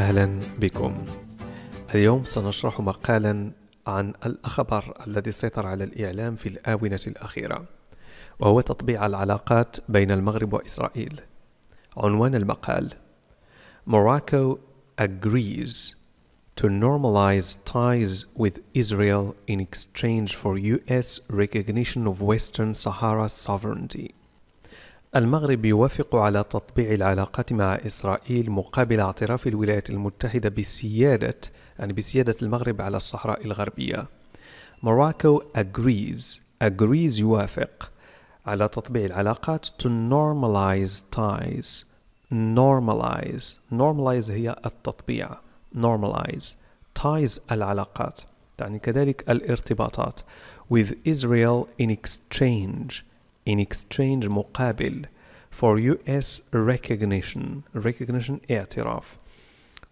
أهلا بكم. اليوم سنشرح مقالا عن الأخبار الذي سيطر على الإعلام في الآونة الأخيرة، وهو تطبيع العلاقات بين المغرب وإسرائيل. عنوان المقال: Morocco agrees to normalize ties with Israel in exchange for US recognition of Western Sahara sovereignty. المغرب يوافق على تطبيع العلاقات مع إسرائيل مقابل اعتراف الولايات المتحدة بسيادة يعني بسيادة المغرب على الصحراء الغربية. Morocco agrees agrees يوافق على تطبيع العلاقات to normalize ties normalize normalize هي التطبيع normalize ties العلاقات تعني كذلك الارتباطات with Israel in exchange in exchange مقابل for US recognition recognition اعتراف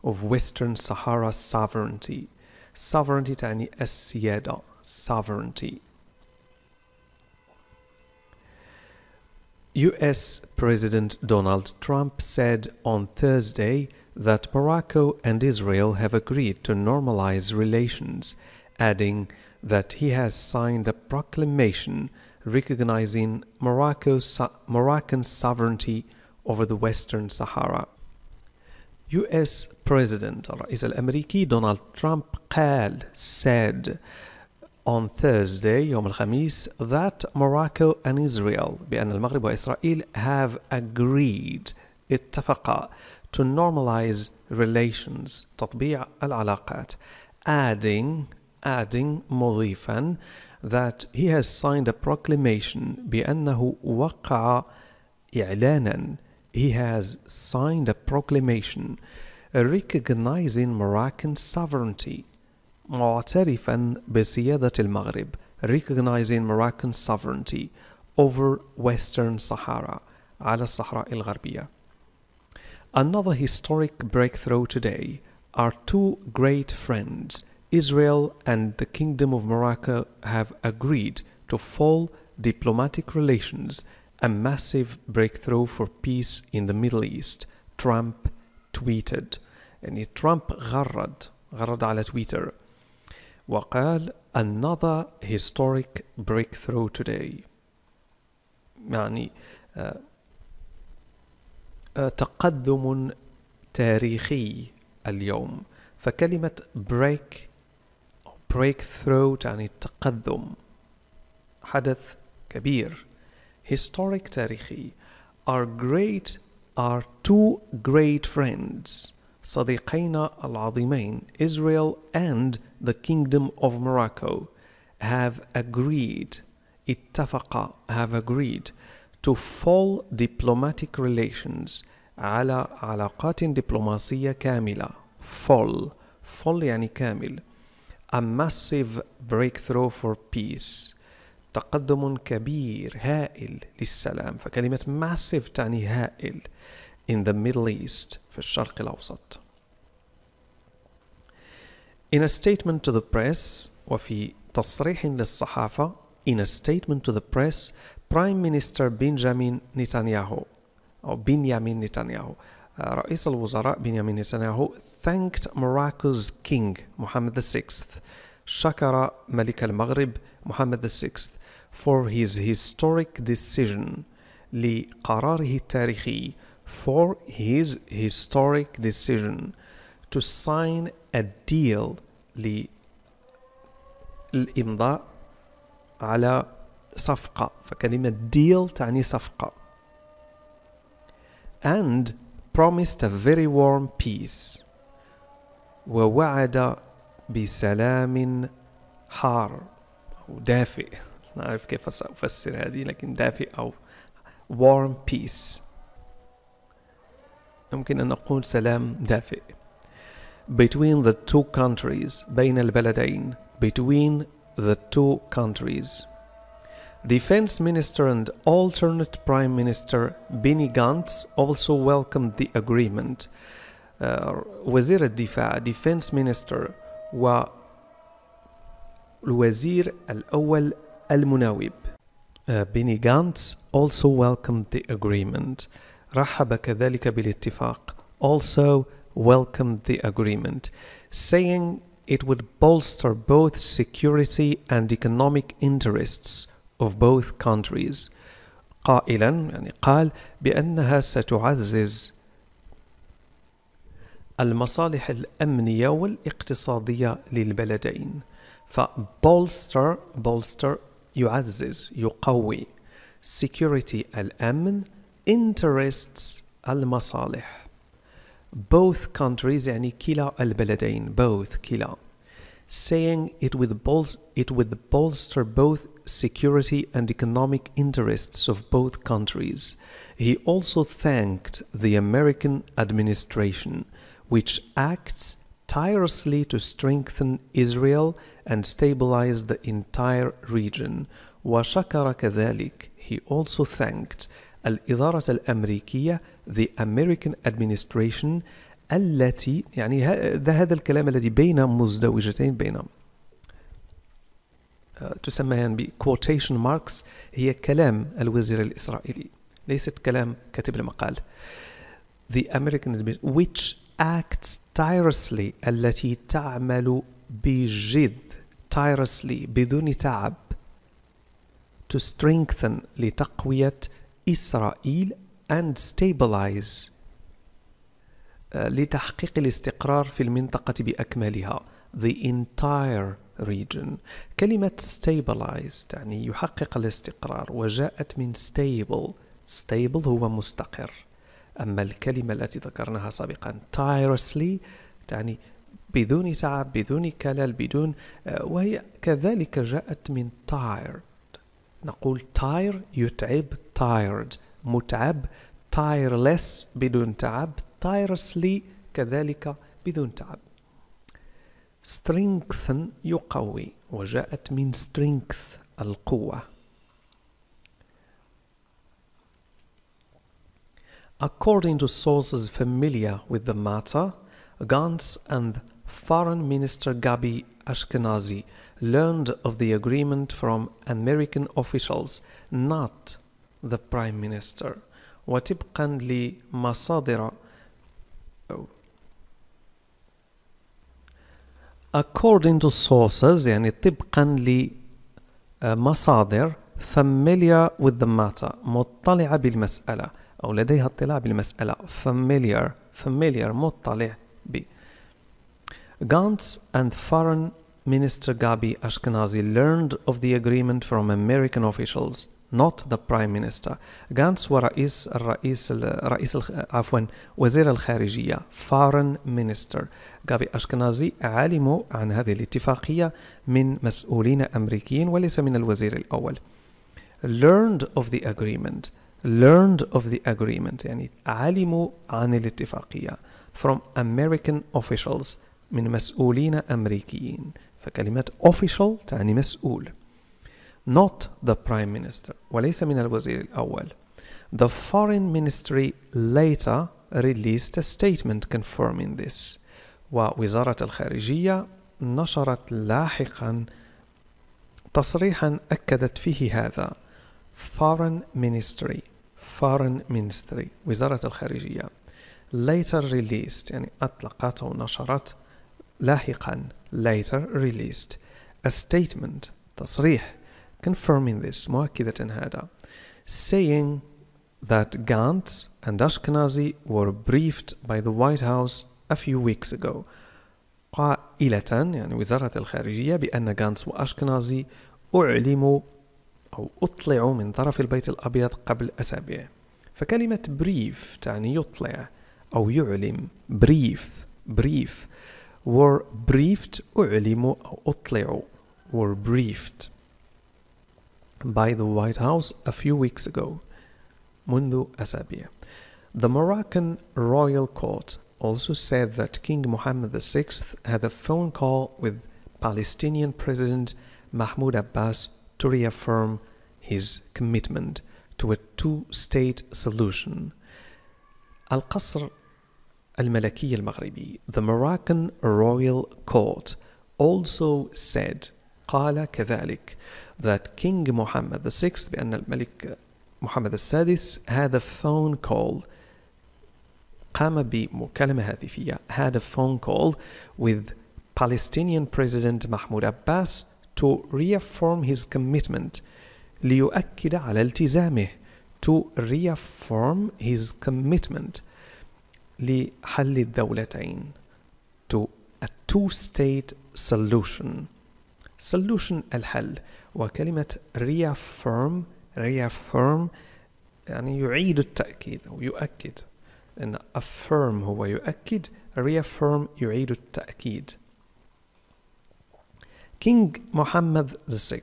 of Western Sahara sovereignty sovereignty تعني السيادة sovereignty US President Donald Trump said on Thursday that Morocco and Israel have agreed to normalize relations, adding that he has signed a proclamation recognizing Morocco's, Moroccan sovereignty over the Western Sahara. US President Israel الأمريكي Donald Trump قال said on Thursday يوم الخميس that Morocco and Israel بأن المغرب وإسرائيل have agreed اتفقا to normalize relations تطبيع العلاقات adding adding مضيفا that he has signed a proclamation بأنه وقع إعلانا he has signed a proclamation recognizing Moroccan sovereignty معترفا بسيادة المغرب recognizing Moroccan sovereignty over Western Sahara على الصحراء الغربية Another historic breakthrough today are two great friends Israel and the Kingdom of Morocco have agreed to fall diplomatic relations, a massive breakthrough for peace in the Middle East, Trump tweeted. and Trump غرد غرد على تويتر وقال another historic breakthrough today يعني تقدم تاريخي اليوم فكلمة break Breakthrough and تعني التقدم حدث كبير historic تاريخي our great are two great friends صديقينا العظيمين Israel and the Kingdom of Morocco have agreed اتفقا have agreed to full diplomatic relations على علاقات دبلوماسية كاملة full full يعني كامل A massive breakthrough for peace تقدم كبير هائل للسلام فكلمة massive تعني هائل in the Middle East في الشرق الأوسط In a statement to the press وفي تصريح للصحافة In a statement to the press Prime Minister Benjamin Netanyahu أو بنيامين نتنياهو رئيس الوزراء بنيامين نتنياهو thanked Morocco's king محمد VI شكر ملك المغرب محمد VI for his historic decision لقراره التاريخي for his historic decision to sign a deal للإمضاء على صفقة فكلمة deal تعني صفقة and promised a very warm peace ووعد بسلام حار أو دافئ ما أعرف كيف أفسر هذه لكن دافئ أو warm peace يمكن أن نقول سلام دافئ between the two countries بين البلدين between the two countries Defense Minister and alternate Prime Minister Benny Gantz also welcomed the agreement. وزير uh, الدفاع Defense Minister والوزير الأول المناوب Benny Gantz also welcomed the agreement رحب كذلك بالاتفاق also welcomed the agreement saying it would bolster both security and economic interests of both countries قائلا يعني قال بأنها ستعزز المصالح الأمنية والاقتصادية للبلدين فبولستر بولستر يعزز يقوي security الأمن interests المصالح both countries يعني كلا البلدين both كلا saying it would, bolster, it would bolster both security and economic interests of both countries. He also thanked the American administration, which acts tirelessly to strengthen Israel and stabilize the entire region. وشكر كذلك he also thanked الإدارة الأمريكية the American administration التي يعني هذا هذا الكلام الذي بين مزدوجتين بين آه، تسمى يعني ب quotation marks هي كلام الوزير الإسرائيلي ليست كلام كاتب المقال The American Administration which acts tirelessly التي تعمل بجد tirelessly بدون تعب to strengthen لتقوية إسرائيل and stabilize لتحقيق الاستقرار في المنطقة بأكملها the entire region كلمة stabilize تعني يحقق الاستقرار وجاءت من stable stable هو مستقر أما الكلمة التي ذكرناها سابقا tirelessly تعني بدون تعب بدون كلل بدون آه، وهي كذلك جاءت من tired نقول tire يتعب tired متعب tireless بدون تعب tirelessly كذلك بدون تعب strengthen يقوي وجاءت من strength القوة According to sources familiar with the matter, Gantz and Foreign Minister Gabi Ashkenazi learned of the agreement from American officials, not the Prime Minister. وتبقا لمصادر According to sources يعني طبقا لمصادر familiar with the matter مطلعة بالمسألة أو لديها اطلاع بالمسألة familiar familiar مطلع ب Gantz and foreign minister Gabi Ashkenazi learned of the agreement from American officials not the prime minister غانس هو رئيس الرئيس رئيس عفوا وزير الخارجيه foreign minister غابي اشكنازي عالم عن هذه الاتفاقيه من مسؤولين امريكيين وليس من الوزير الاول learned of the agreement learned of the agreement يعني علموا عن الاتفاقيه from American officials من مسؤولين امريكيين فكلمه official تعني مسؤول not the prime minister وليس من الوزير الأول The foreign ministry later released a statement confirming this ووزارة الخارجية نشرت لاحقا تصريحا أكدت فيه هذا foreign ministry foreign ministry وزارة الخارجية later released يعني أطلقت أو نشرت لاحقا later released a statement تصريح confirming this, saying that Gantz and Ashkenazi were briefed by the White House a few weeks ago. قائلة يعني وزارة الخارجية بأن غانتس وأشكنازي أعلموا أو أطلعوا من طرف البيت الأبيض قبل أسابيع فكلمة brief تعني يطلع أو يعلم brief brief were briefed أعلموا أو أطلعوا were briefed by the White House a few weeks ago منذ أسابيع The Moroccan royal court also said that King Mohammed VI had a phone call with Palestinian President Mahmoud Abbas to reaffirm his commitment to a two-state solution. Al-Qasr Al-Malaki Al-Maghribi, the Moroccan royal court, also said قال كذلك that King Muhammad the sixth بأن الملك محمد السادس had a phone call قام بمكالمة هاتفية had a phone call with Palestinian President Mahmoud Abbas to reaffirm his commitment ليؤكد على التزامه to reaffirm his commitment لحل الدولتين to a two-state solution solution الحل وكلمة reaffirm reaffirm يعني يعيد التأكيد أو يؤكد أن affirm هو يؤكد reaffirm يعيد التأكيد King Mohammed VI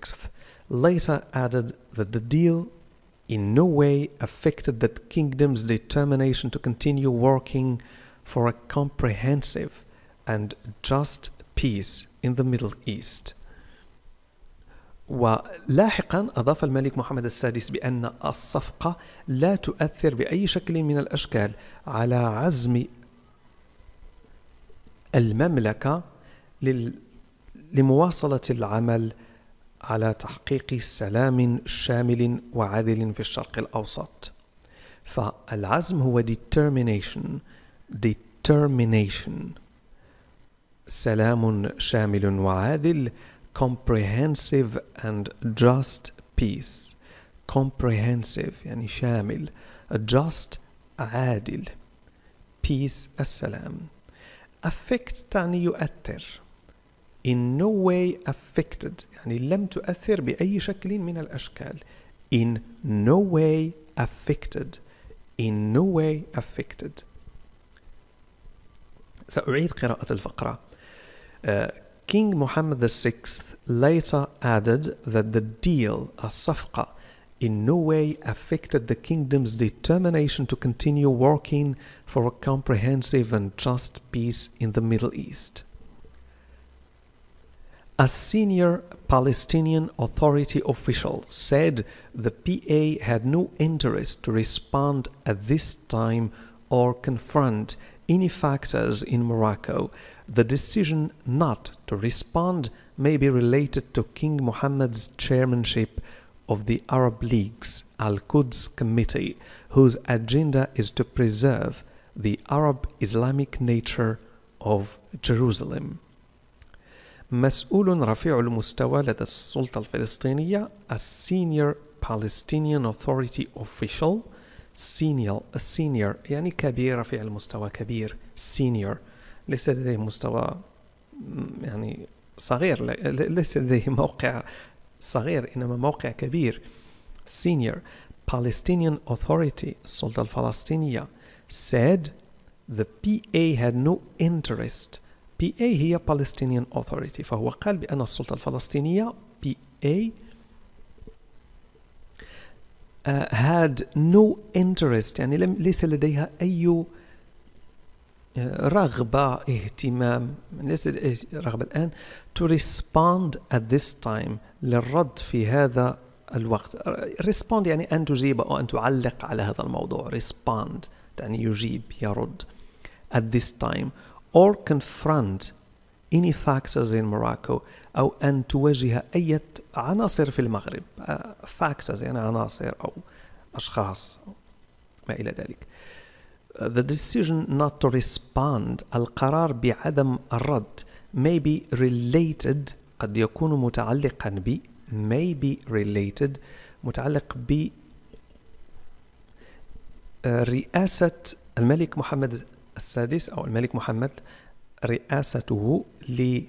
later added that the deal in no way affected the kingdom's determination to continue working for a comprehensive and just peace in the Middle East. ولاحقا أضاف الملك محمد السادس بأن الصفقة لا تؤثر بأي شكل من الأشكال على عزم المملكة لمواصلة العمل على تحقيق سلام شامل وعادل في الشرق الأوسط فالعزم هو determination determination سلام شامل وعادل comprehensive and just peace comprehensive يعني شامل a just عادل peace السلام affect تعني يؤثر in no way affected يعني لم تؤثر بأي شكل من الأشكال in no way affected in no way affected سأعيد قراءة الفقرة uh, King Muhammad VI later added that the deal, a safqa, in no way affected the kingdom's determination to continue working for a comprehensive and just peace in the Middle East. A senior Palestinian Authority official said the PA had no interest to respond at this time or confront any factors in Morocco, the decision not to respond may be related to King Mohammed's chairmanship of the Arab League's Al Quds Committee, whose agenda is to preserve the Arab Islamic nature of Jerusalem. مسؤول رفيع المستوى لدى السلطة الفلسطينية a senior Palestinian Authority official senior السينيور يعني كبير رفيع المستوى كبير senior ليس لديه مستوى يعني صغير ليس لديه موقع صغير إنما موقع كبير senior Palestinian Authority السلطة الفلسطينية said the PA had no interest PA هي Palestinian Authority فهو قال بأن السلطة الفلسطينية PA آه، had no interest يعني لم ليس لديها أي آه، رغبة اهتمام ليس إيه، رغبة الآن to respond at this time للرد في هذا الوقت respond يعني أن تجيب أو أن تعلق على هذا الموضوع respond يعني يجيب يرد at this time or confront factors in Morocco أو أن تواجه أي عناصر في المغرب factors آه، يعني عناصر أو أشخاص ما إلى ذلك the decision not to respond القرار بعدم الرد may be related قد يكون متعلقا ب may be related متعلق ب آه، رئاسة الملك محمد السادس أو الملك محمد رئاسته ل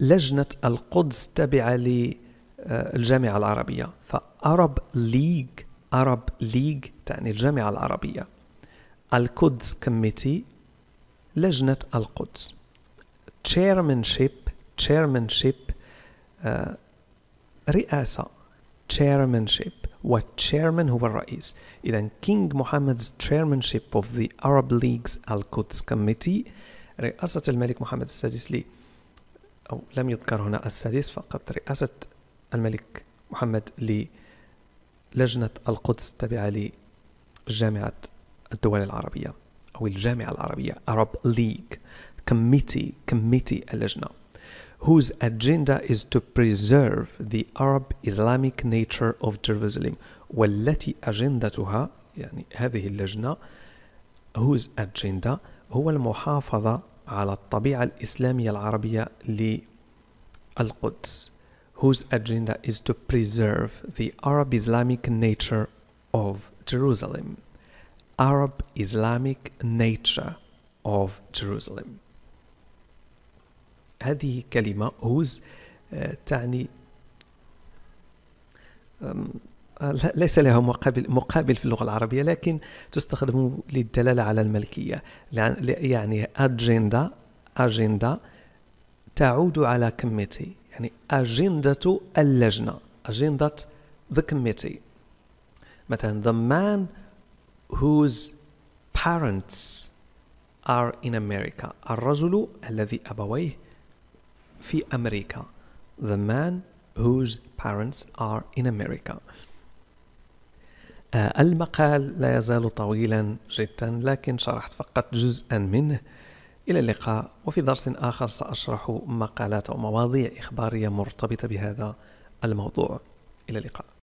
لجنة القدس التابعة للجامعة العربية فأرب ليج أرب ليج تعني الجامعة العربية القدس كميتي لجنة القدس chairmanship chairmanship آه، رئاسة chairmanship والتشيرمان هو الرئيس إذا كينج محمد's chairmanship of the Arab League's Al-Quds Committee رئاسة الملك محمد السادس لي أو لم يذكر هنا السادس فقط رئاسة الملك محمد للجنة القدس التابعة لجامعة الدول العربية أو الجامعة العربية Arab League Committee Committee اللجنة whose agenda is to preserve the Arab Islamic nature of Jerusalem والتي أجندتها يعني هذه اللجنة whose agenda هو المحافظة على الطبيعة الإسلامية العربية للقدس whose agenda is to preserve the Arab Islamic nature of Jerusalem Arab Islamic nature of Jerusalem هذه كلمة whose آه، تعني آه، ليس لها مقابل مقابل في اللغة العربية لكن تستخدم للدلالة على الملكية يعني أجندة أجندة تعود على كميتي يعني أجندة اللجنة أجندة the committee مثلا the man whose parents are in America الرجل الذي أبويه في أمريكا the man whose parents are in America آه، المقال لا يزال طويلا جدا لكن شرحت فقط جزءا منه إلى اللقاء وفي درس آخر سأشرح مقالات ومواضيع إخبارية مرتبطة بهذا الموضوع إلى اللقاء